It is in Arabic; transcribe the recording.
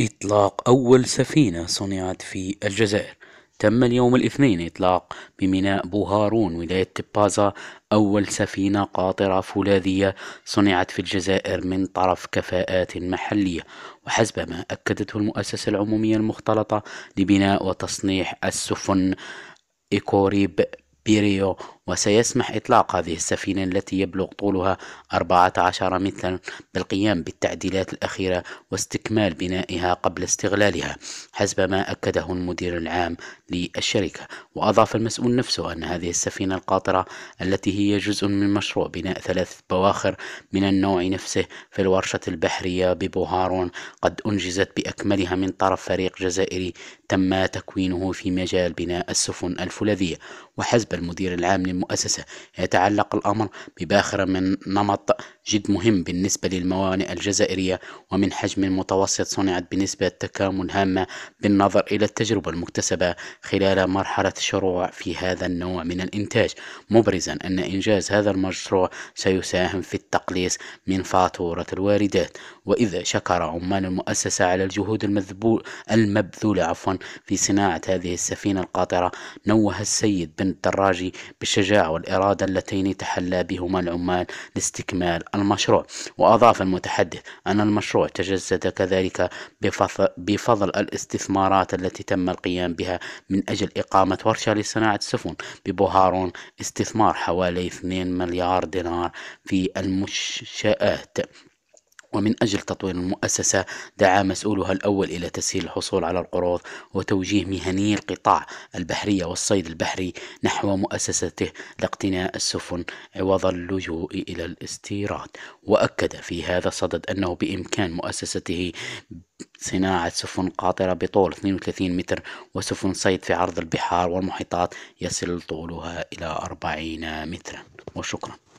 إطلاق أول سفينة صنعت في الجزائر تم اليوم الاثنين إطلاق بميناء بوهارون ولاية تبازا أول سفينة قاطرة فولاذية صنعت في الجزائر من طرف كفاءات محلية وحسب ما أكدته المؤسسة العمومية المختلطة لبناء وتصنيع السفن إيكوريب بيريو وسيسمح إطلاق هذه السفينة التي يبلغ طولها 14 مترا بالقيام بالتعديلات الأخيرة واستكمال بنائها قبل استغلالها حسب ما أكده المدير العام للشركة وأضاف المسؤول نفسه أن هذه السفينة القاطرة التي هي جزء من مشروع بناء ثلاث بواخر من النوع نفسه في الورشة البحرية ببوهارون قد أنجزت بأكملها من طرف فريق جزائري تم تكوينه في مجال بناء السفن الفولاذية وحسب المدير العام المؤسسة يتعلق الأمر بباخرة من نمط جد مهم بالنسبة للموانئ الجزائرية ومن حجم متوسط صنعت بنسبة تكامل هامة بالنظر إلى التجربة المكتسبة خلال مرحلة الشروع في هذا النوع من الإنتاج مبرزا أن إنجاز هذا المشروع سيساهم في التقليص من فاتورة الواردات وإذا شكر عمال المؤسسة على الجهود المبذولة عفوا في صناعة هذه السفينة القاطرة نوه السيد بن الدراجي بالشجرة الشجاعة والإرادة اللتين تحلى بهما العمال لاستكمال المشروع وأضاف المتحدث أن المشروع تجسد كذلك بفضل الاستثمارات التي تم القيام بها من أجل إقامة ورشة لصناعة السفن ببوهارون استثمار حوالي 2 مليار دينار في المنشآت ومن أجل تطوير المؤسسة دعا مسؤولها الأول إلى تسهيل الحصول على القروض وتوجيه مهني القطاع البحرية والصيد البحري نحو مؤسسته لاقتناء السفن عوض اللجوء إلى الاستيراد وأكد في هذا الصدد أنه بإمكان مؤسسته صناعة سفن قاطرة بطول 32 متر وسفن صيد في عرض البحار والمحيطات يصل طولها إلى 40 مترا وشكرا